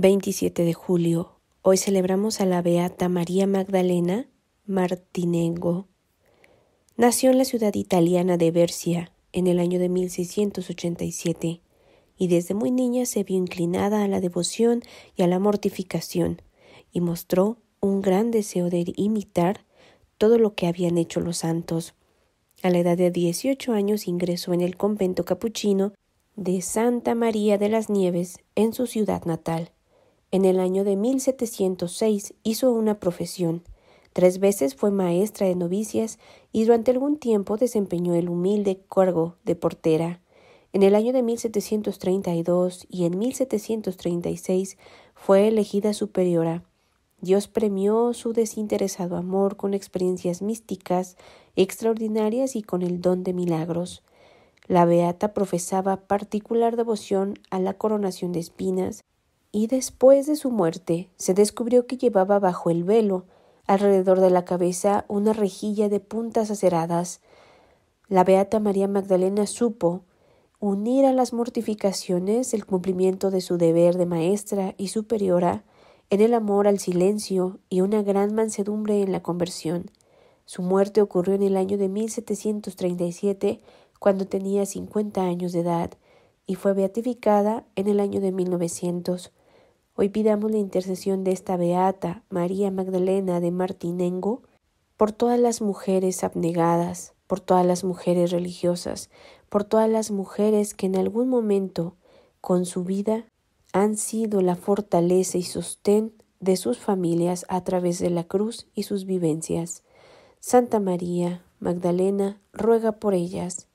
27 de julio. Hoy celebramos a la Beata María Magdalena Martinengo. Nació en la ciudad italiana de Bercia en el año de 1687 y desde muy niña se vio inclinada a la devoción y a la mortificación y mostró un gran deseo de imitar todo lo que habían hecho los santos. A la edad de 18 años ingresó en el convento capuchino de Santa María de las Nieves en su ciudad natal en el año de 1706 hizo una profesión. Tres veces fue maestra de novicias y durante algún tiempo desempeñó el humilde cargo de portera. En el año de 1732 y en 1736 fue elegida superiora. Dios premió su desinteresado amor con experiencias místicas extraordinarias y con el don de milagros. La beata profesaba particular devoción a la coronación de espinas y después de su muerte se descubrió que llevaba bajo el velo, alrededor de la cabeza, una rejilla de puntas aceradas. La beata María Magdalena supo unir a las mortificaciones el cumplimiento de su deber de maestra y superiora en el amor al silencio y una gran mansedumbre en la conversión. Su muerte ocurrió en el año de 1737, cuando tenía 50 años de edad, y fue beatificada en el año de 1900. Hoy pidamos la intercesión de esta beata María Magdalena de Martinengo por todas las mujeres abnegadas, por todas las mujeres religiosas, por todas las mujeres que en algún momento con su vida han sido la fortaleza y sostén de sus familias a través de la cruz y sus vivencias. Santa María, Magdalena, ruega por ellas.